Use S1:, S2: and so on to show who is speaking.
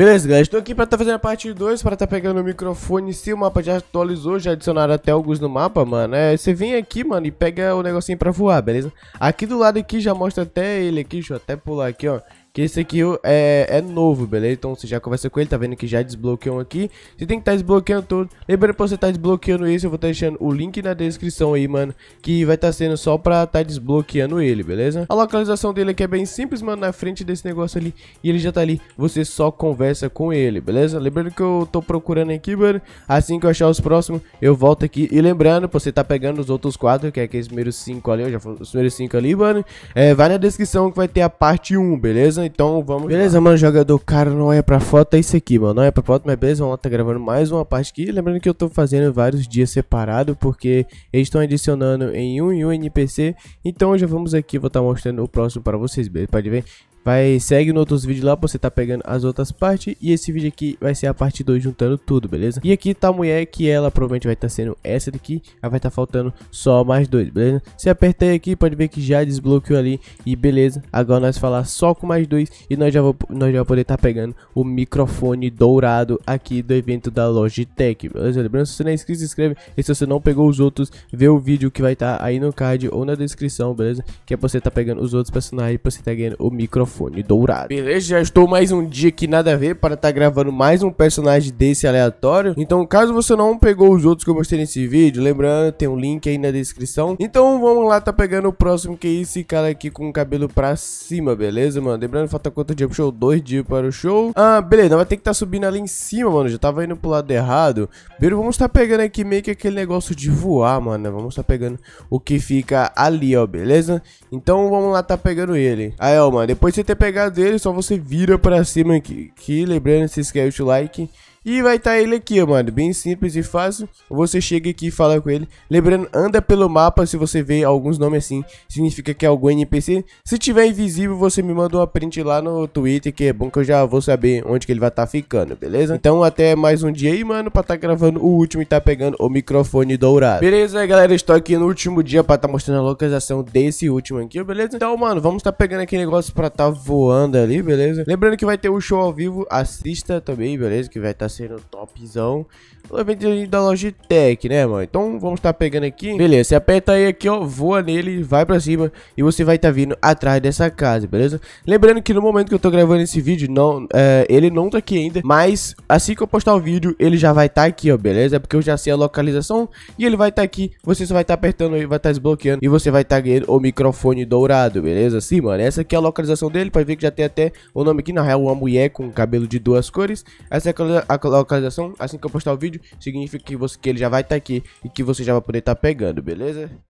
S1: Beleza, galera, estou aqui para estar tá fazendo a parte 2, para estar tá pegando o microfone, se o mapa já atualizou, já adicionaram até alguns no mapa, mano, é, você vem aqui, mano, e pega o negocinho para voar, beleza? Aqui do lado aqui já mostra até ele aqui, deixa eu até pular aqui, ó, que esse aqui é, é novo, beleza? Então você já conversa com ele, tá vendo que já desbloqueou aqui. Você tem que estar tá desbloqueando tudo. Lembrando pra você estar tá desbloqueando isso, eu vou estar tá deixando o link na descrição aí, mano. Que vai estar tá sendo só pra estar tá desbloqueando ele, beleza? A localização dele aqui é bem simples, mano, na frente desse negócio ali. E ele já tá ali, você só conversa com ele, beleza? Lembrando que eu tô procurando aqui, mano. Assim que eu achar os próximos, eu volto aqui. E lembrando, você tá pegando os outros quatro, que é aqueles primeiros cinco ali, eu já falei os primeiros cinco ali, mano. É, vai na descrição que vai ter a parte 1, beleza? beleza? Então vamos. Beleza, lá. mano, jogador cara, não é pra foto, é isso aqui, mano. Não é pra foto, mas beleza, vamos lá, tá gravando mais uma parte aqui. Lembrando que eu tô fazendo vários dias separado, porque eles estão adicionando em um e um NPC. Então já vamos aqui, vou estar tá mostrando o próximo pra vocês, beleza? Pode ver. Vai, segue nos outros vídeos lá pra você tá pegando as outras partes. E esse vídeo aqui vai ser a parte 2 juntando tudo, beleza? E aqui tá a mulher que ela provavelmente vai estar tá sendo essa daqui. Aí vai estar tá faltando só mais dois, beleza? Se apertei aqui, pode ver que já desbloqueou ali. E beleza, agora nós falar só com mais dois. E nós já, vou, nós já poder estar tá pegando o microfone dourado aqui do evento da Logitech, beleza? Lembrando, se você não é inscrito, se inscreve. E se você não pegou os outros, vê o vídeo que vai estar tá aí no card ou na descrição, beleza? Que é pra você tá pegando os outros personagens, pra você tá ganhando o microfone microfone dourado. Beleza, já estou mais um dia que nada a ver para estar tá gravando mais um personagem desse aleatório. Então, caso você não pegou os outros que eu mostrei nesse vídeo, lembrando, tem um link aí na descrição. Então, vamos lá, tá pegando o próximo que é esse cara aqui com o cabelo pra cima, beleza, mano? Lembrando, falta quanto dia pro show? Dois dias para o show. Ah, beleza, vai ter que estar tá subindo ali em cima, mano. Já tava indo pro lado errado. Primeiro, vamos estar tá pegando aqui meio que aquele negócio de voar, mano. Né? Vamos estar tá pegando o que fica ali, ó, beleza? Então, vamos lá, tá pegando ele. Aí, ó, mano, depois você ter pegado ele, só você vira pra cima aqui. aqui lembrando, se inscreve, o like. E vai estar tá ele aqui, mano, bem simples e fácil. Você chega aqui e fala com ele. Lembrando, anda pelo mapa, se você vê alguns nomes assim, significa que é algum NPC. Se tiver invisível, você me manda uma print lá no Twitter, que é bom que eu já vou saber onde que ele vai estar tá ficando, beleza? Então até mais um dia aí, mano, pra estar tá gravando o último e tá pegando o microfone dourado. Beleza, galera, estou aqui no último dia pra estar tá mostrando a localização desse último aqui, beleza? Então, mano, vamos estar tá pegando aquele negócio pra estar tá voando ali, beleza? Lembrando que vai ter o um show ao vivo, assista também, beleza? Que vai estar sendo topzão. evento da Logitech, né, mano? Então vamos estar tá pegando aqui. Beleza, você aperta aí aqui, ó, voa nele, vai pra cima e você vai estar tá vindo atrás dessa casa, beleza? Lembrando que no momento que eu tô gravando esse vídeo, não, é, ele não tá aqui ainda, mas assim que eu postar o vídeo, ele já vai estar tá aqui, ó, beleza? É porque eu já sei a localização e ele vai estar tá aqui, você só vai estar tá apertando aí, vai estar tá desbloqueando e você vai estar ganhando o microfone dourado, beleza? Assim, mano, essa aqui é a localização dele, pode ver que já tem até o nome aqui, na real, uma mulher com cabelo de duas cores. Essa é a localização, assim que eu postar o vídeo, significa que, você, que ele já vai estar tá aqui e que você já vai poder estar tá pegando, beleza?